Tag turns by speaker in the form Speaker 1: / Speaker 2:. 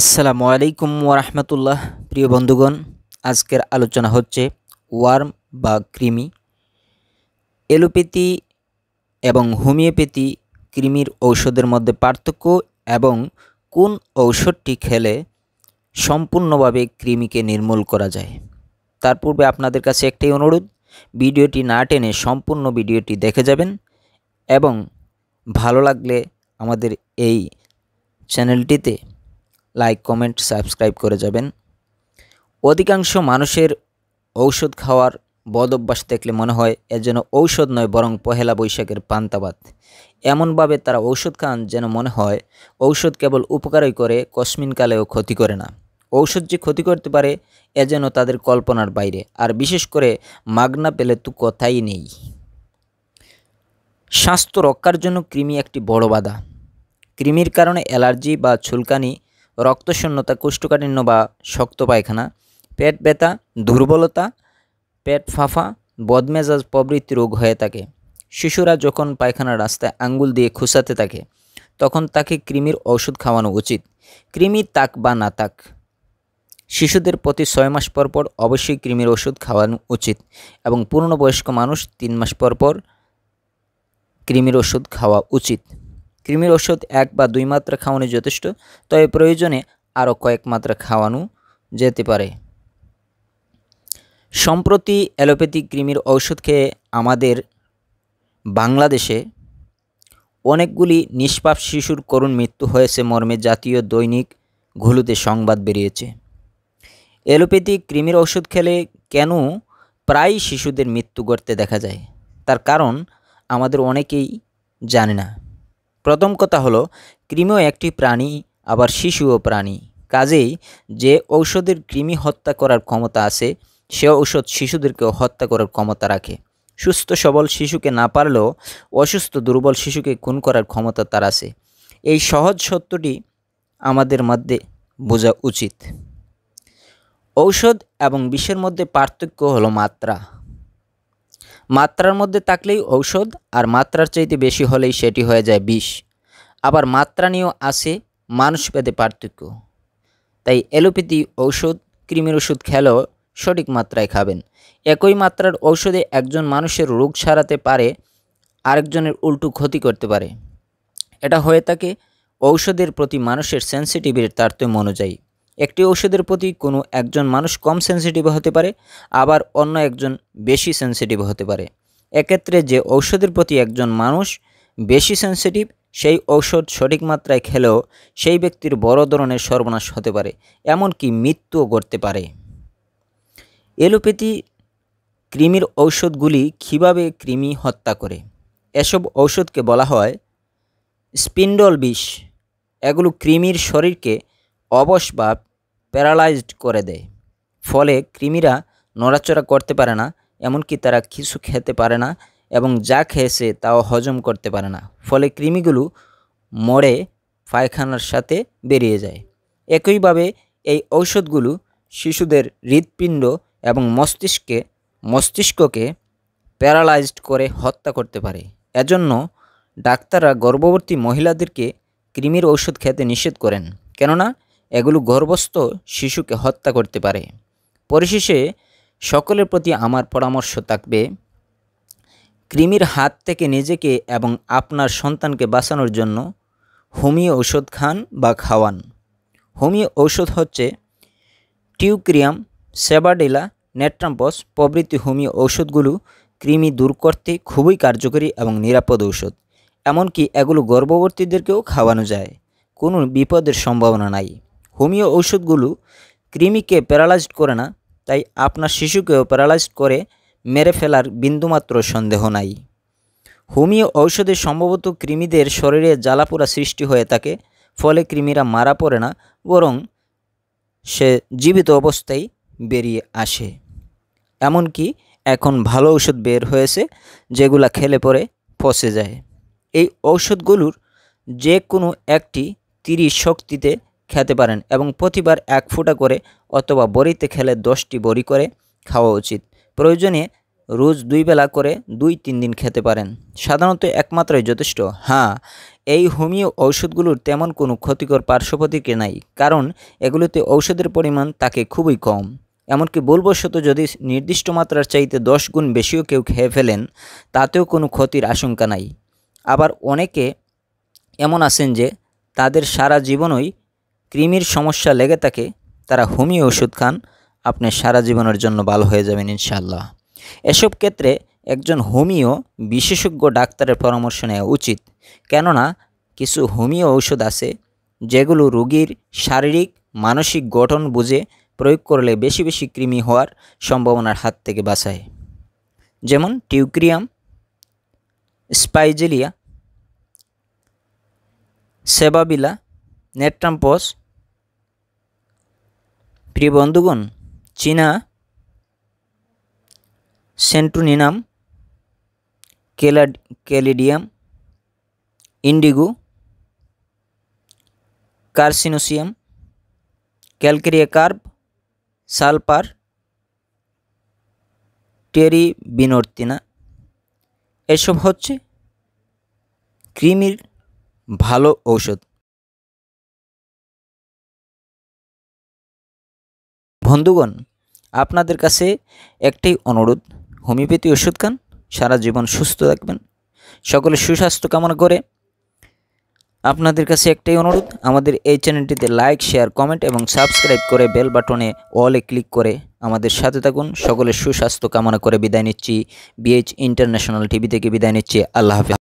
Speaker 1: আসসালামু আলাইকুম ওরহমতুল্লাহ প্রিয় বন্ধুগণ আজকের আলোচনা হচ্ছে ওয়ার্ম বা কৃমি এলোপ্যাথি এবং হোমিওপ্যাথি কৃমির ঔষধের মধ্যে পার্থক্য এবং কোন ঔষধটি খেলে সম্পূর্ণভাবে কৃমিকে নির্মূল করা যায় তার পূর্বে আপনাদের কাছে একটাই অনুরোধ ভিডিওটি না টেনে সম্পূর্ণ ভিডিওটি দেখে যাবেন এবং ভালো লাগলে আমাদের এই চ্যানেলটিতে লাইক কমেন্ট সাবস্ক্রাইব করে যাবেন অধিকাংশ মানুষের ঔষধ খাওয়ার বদ অভ্যাস দেখলে মনে হয় এ যেন ঔষধ নয় বরং পহেলা বৈশাখের পান্তাবাদ এমনভাবে তারা ঔষধ খান যেন মনে হয় ঔষধ কেবল উপকারই করে কসমিনকালেও ক্ষতি করে না ঔষধ যে ক্ষতি করতে পারে এ যেন তাদের কল্পনার বাইরে আর বিশেষ করে মাগনা পেলে তো কথাই নেই স্বাস্থ্য রক্ষার জন্য কৃমি একটি বড় বাধা কৃমির কারণে অ্যালার্জি বা ছুলকানি রক্তশূন্যতা কোষ্ঠকাঠিন্য বা শক্ত পায়খানা পেট ব্যথা দুর্বলতা পেট ফাঁফা বদমেজাজ প্রভৃতি রোগ হয়ে থাকে শিশুরা যখন পায়খানা রাস্তায় আঙ্গুল দিয়ে খুসাতে থাকে তখন তাকে কৃমির ওষুধ খাওয়ানো উচিত কৃমি তাক বা না তাক শিশুদের প্রতি ছয় মাস পর পর অবশ্যই কৃমির ওষুধ খাওয়ানো উচিত এবং পূর্ণবয়স্ক মানুষ তিন মাস পর পর কৃমির ওষুধ খাওয়া উচিত কৃমির ওষুধ এক বা দুই মাত্রা খাওয়ানো যথেষ্ট তবে প্রয়োজনে আরও কয়েক মাত্রা খাওয়ানো যেতে পারে সম্প্রতি অ্যালোপ্যাথিক কৃমির ঔষধ খেয়ে আমাদের বাংলাদেশে অনেকগুলি নিষ্পাপ শিশুর করুণ মৃত্যু হয়েছে মর্মে জাতীয় দৈনিক ঘুলুতে সংবাদ বেরিয়েছে অ্যালোপ্যাথিক কৃমির ওষুধ খেলে কেন প্রায় শিশুদের মৃত্যু ঘটতে দেখা যায় তার কারণ আমাদের অনেকেই জানে না প্রথম কথা হলো কৃমিও একটি প্রাণী আবার শিশুও প্রাণী কাজেই যে ঔষধের কৃমি হত্যা করার ক্ষমতা আছে সে ঔষধ শিশুদেরকেও হত্যা করার ক্ষমতা রাখে সুস্থ সবল শিশুকে না পারলেও অসুস্থ দুর্বল শিশুকে খুন করার ক্ষমতা তার আছে এই সহজ সত্যটি আমাদের মধ্যে বোঝা উচিত ঔষধ এবং বিষের মধ্যে পার্থক্য হলো মাত্রা মাত্রার মধ্যে থাকলেই ঔষধ আর মাত্রার চাইতে বেশি হলেই সেটি হয়ে যায় বিষ আবার মাত্রা নিয়েও আসে মানুষ পেতে পার্থক্য তাই অ্যালোপ্যাথি ঔষধ ক্রিমের ওষুধ খেলেও সঠিক মাত্রায় খাবেন একই মাত্রার ঔষধে একজন মানুষের রোগ সারাতে পারে আরেকজনের উল্টো ক্ষতি করতে পারে এটা হয়ে থাকে ঔষধের প্রতি মানুষের সেন্সিটিভের তারতম্য অনুযায়ী একটি ঔষধের প্রতি কোনো একজন মানুষ কম সেন্সিটিভ হতে পারে আবার অন্য একজন বেশি সেন্সিটিভ হতে পারে এক্ষেত্রে যে ঔষধের প্রতি একজন মানুষ বেশি সেন্সিটিভ সেই ঔষধ সঠিক মাত্রায় খেলেও সেই ব্যক্তির বড় ধরনের সর্বনাশ হতে পারে এমনকি মৃত্যুও ঘটতে পারে এলোপ্যাথি কৃমির ঔষধগুলি কীভাবে কৃমি হত্যা করে এসব ঔষধকে বলা হয় স্পিন্ডল বিষ এগুলো কৃমির শরীরকে অবশ বা প্যারালাইজড করে দেয় ফলে কৃমিরা নড়াচড়া করতে পারে না এমনকি তারা কিছু খেতে পারে না এবং যা খেয়েছে তাও হজম করতে পারে না ফলে কৃমিগুলো মরে পায়খানার সাথে বেরিয়ে যায় একইভাবে এই ঔষধগুলো শিশুদের হৃৎপিণ্ড এবং মস্তিষ্কে মস্তিষ্ককে প্যারালাইজড করে হত্যা করতে পারে এজন্য ডাক্তাররা গর্ভবতী মহিলাদেরকে কৃমির ঔষধ খেতে নিষেধ করেন কেননা এগুলো গর্ভস্থ শিশুকে হত্যা করতে পারে পরিশেষে সকলের প্রতি আমার পরামর্শ থাকবে কৃমির হাত থেকে নিজেকে এবং আপনার সন্তানকে বাঁচানোর জন্য হোমিও ঔষধ খান বা খাওয়ান হোমিও ঔষধ হচ্ছে টিউক্রিয়াম সেবাডেলা নেট্রাম্পস প্রভৃতি হোমিও ঔষধগুলো কৃমি দূর করতে খুবই কার্যকরী এবং নিরাপদ ঔষধ এমনকি এগুলো গর্ভবর্তীদেরকেও খাওয়ানো যায় কোনো বিপদের সম্ভাবনা নাই হোমিও ঔষধগুলো কৃমিকে প্যারালাইজড করে না তাই আপনার শিশুকেও প্যারালাইজড করে মেরে ফেলার বিন্দুমাত্র সন্দেহ নাই হোমিও ঔষধে সম্ভবত কৃমিদের শরীরে জ্বালাপোড়া সৃষ্টি হয়ে থাকে ফলে কৃমিরা মারা পড়ে না বরং সে জীবিত অবস্থায় বেরিয়ে আসে এমনকি এখন ভালো ঔষধ বের হয়েছে যেগুলা খেলে পরে ফসে যায় এই ঔষধগুলোর যে কোনো একটি তিরিশ শক্তিতে খেতে পারেন এবং প্রতিবার এক ফুটা করে অথবা বড়িতে খেলে দশটি বড়ি করে খাওয়া উচিত প্রয়োজনে রোজ দুই বেলা করে দুই তিন দিন খেতে পারেন সাধারণত একমাত্রই যথেষ্ট হ্যাঁ এই হোমিও ঔষধগুলোর তেমন কোনো ক্ষতিকর পার্শ্বপ্রতিক্রিয়া নাই কারণ এগুলোতে ঔষধের পরিমাণ তাকে খুবই কম এমনকি বলবশত যদি নির্দিষ্ট মাত্রার চাইতে দশ গুণ বেশিও কেউ খেয়ে ফেলেন তাতেও কোনো ক্ষতির আশঙ্কা নাই আবার অনেকে এমন আছেন যে তাদের সারা জীবনই কৃমির সমস্যা লেগে থাকে তারা হোমিও ওষুধ খান আপনি সারা জীবনের জন্য ভালো হয়ে যাবেন ইনশাল্লাহ এসব ক্ষেত্রে একজন হোমিও বিশেষজ্ঞ ডাক্তারের পরামর্শ নেওয়া উচিত কেননা কিছু হোমিও ঔষধ আছে যেগুলো রোগীর শারীরিক মানসিক গঠন বুঝে প্রয়োগ করলে বেশি বেশি কৃমি হওয়ার সম্ভাবনার হাত থেকে বাঁচায় যেমন টিউক্রিয়াম স্পাইজেলিয়া সেবাবিলা নেট্রাম্পস প্রিয় বন্ধুগণ চীনা সেন্টুনিনাম কেলাড caladium indigo carcinosin calcarea carb sulphur টেরি বিনর্তিনা এসব হচ্ছে কৃমির ভালো ঔষধ বন্ধুগণ আপনাদের কাছে একটাই অনুরোধ হোমিওপ্যাথি ওষুধ খান সারা জীবন সুস্থ থাকবেন সকলে সুস্বাস্থ্য কামনা করে আপনাদের কাছে একটাই অনুরোধ আমাদের এই চ্যানেলটিতে লাইক শেয়ার কমেন্ট এবং সাবস্ক্রাইব করে বেল বাটনে অলে ক্লিক করে আমাদের সাথে থাকুন সকলের সুস্বাস্থ্য কামনা করে বিদায় নিচ্ছি বিএইচ ইন্টারন্যাশনাল টিভি থেকে বিদায় নিচ্ছি আল্লাহ হাফিজ